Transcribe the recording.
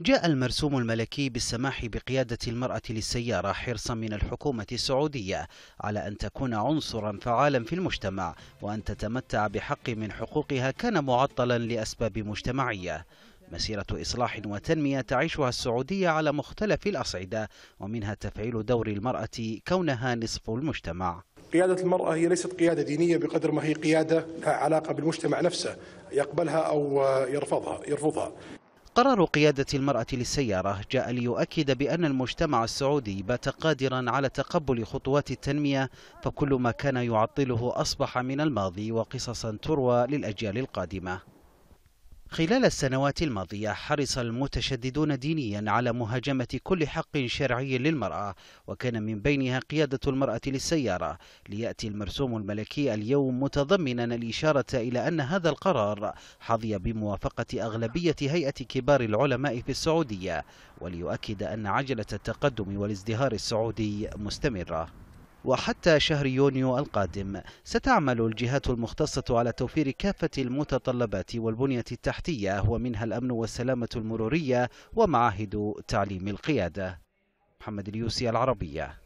جاء المرسوم الملكي بالسماح بقيادة المرأة للسيارة حرصا من الحكومة السعودية على أن تكون عنصرا فعالا في المجتمع وأن تتمتع بحق من حقوقها كان معطلا لأسباب مجتمعية مسيرة إصلاح وتنمية تعيشها السعودية على مختلف الأصعدة ومنها تفعيل دور المرأة كونها نصف المجتمع قيادة المرأة هي ليست قيادة دينية بقدر ما هي قيادة لها علاقة بالمجتمع نفسه يقبلها أو يرفضها يرفضها قرار قيادة المرأة للسيارة جاء ليؤكد بأن المجتمع السعودي بات قادرا على تقبل خطوات التنمية فكل ما كان يعطله أصبح من الماضي وقصصا تروى للأجيال القادمة خلال السنوات الماضية حرص المتشددون دينيا على مهاجمة كل حق شرعي للمرأة وكان من بينها قيادة المرأة للسيارة ليأتي المرسوم الملكي اليوم متضمنا الإشارة إلى أن هذا القرار حظي بموافقة أغلبية هيئة كبار العلماء في السعودية وليؤكد أن عجلة التقدم والازدهار السعودي مستمرة وحتى شهر يونيو القادم ستعمل الجهات المختصة على توفير كافة المتطلبات والبنية التحتية ومنها الأمن والسلامة المرورية ومعاهد تعليم القيادة محمد اليوسي العربية